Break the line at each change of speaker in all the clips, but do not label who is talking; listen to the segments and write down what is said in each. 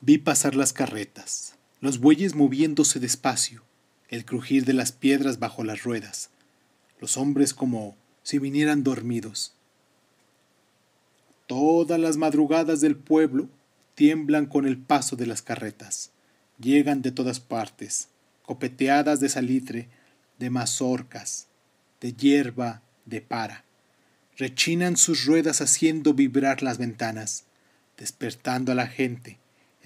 Vi pasar las carretas, los bueyes moviéndose despacio, el crujir de las piedras bajo las ruedas, los hombres como si vinieran dormidos. Todas las madrugadas del pueblo tiemblan con el paso de las carretas. Llegan de todas partes, copeteadas de salitre, de mazorcas, de hierba, de para. Rechinan sus ruedas haciendo vibrar las ventanas, despertando a la gente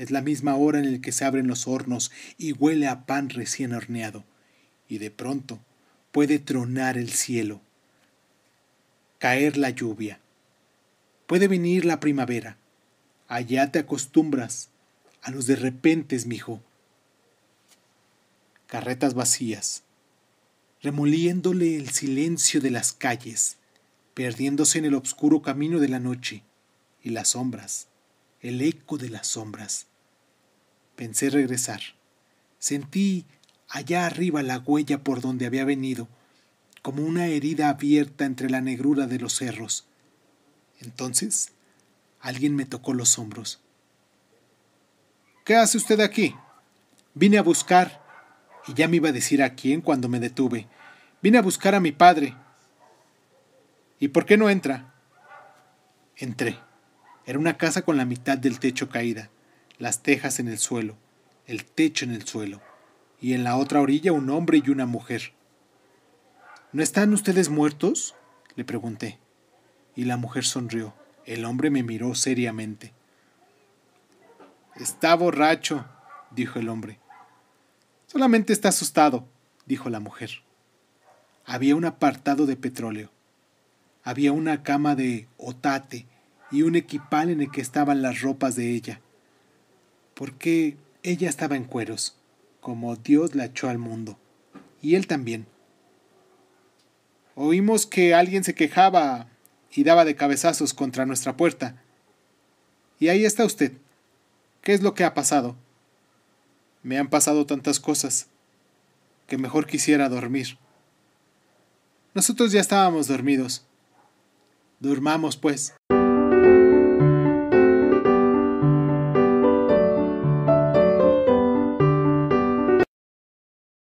es la misma hora en la que se abren los hornos y huele a pan recién horneado. Y de pronto puede tronar el cielo, caer la lluvia. Puede venir la primavera. Allá te acostumbras a los de repentes, mijo. Carretas vacías, remoliéndole el silencio de las calles, perdiéndose en el oscuro camino de la noche, y las sombras, el eco de las sombras, Pensé regresar. Sentí allá arriba la huella por donde había venido, como una herida abierta entre la negrura de los cerros. Entonces, alguien me tocó los hombros. ¿Qué hace usted aquí? Vine a buscar, y ya me iba a decir a quién cuando me detuve. Vine a buscar a mi padre. ¿Y por qué no entra? Entré. Era una casa con la mitad del techo caída las tejas en el suelo, el techo en el suelo, y en la otra orilla un hombre y una mujer. ¿No están ustedes muertos? le pregunté. Y la mujer sonrió. El hombre me miró seriamente. Está borracho, dijo el hombre. Solamente está asustado, dijo la mujer. Había un apartado de petróleo. Había una cama de otate y un equipal en el que estaban las ropas de ella porque ella estaba en cueros, como Dios la echó al mundo, y él también. Oímos que alguien se quejaba y daba de cabezazos contra nuestra puerta. Y ahí está usted. ¿Qué es lo que ha pasado? Me han pasado tantas cosas, que mejor quisiera dormir. Nosotros ya estábamos dormidos. Durmamos, pues.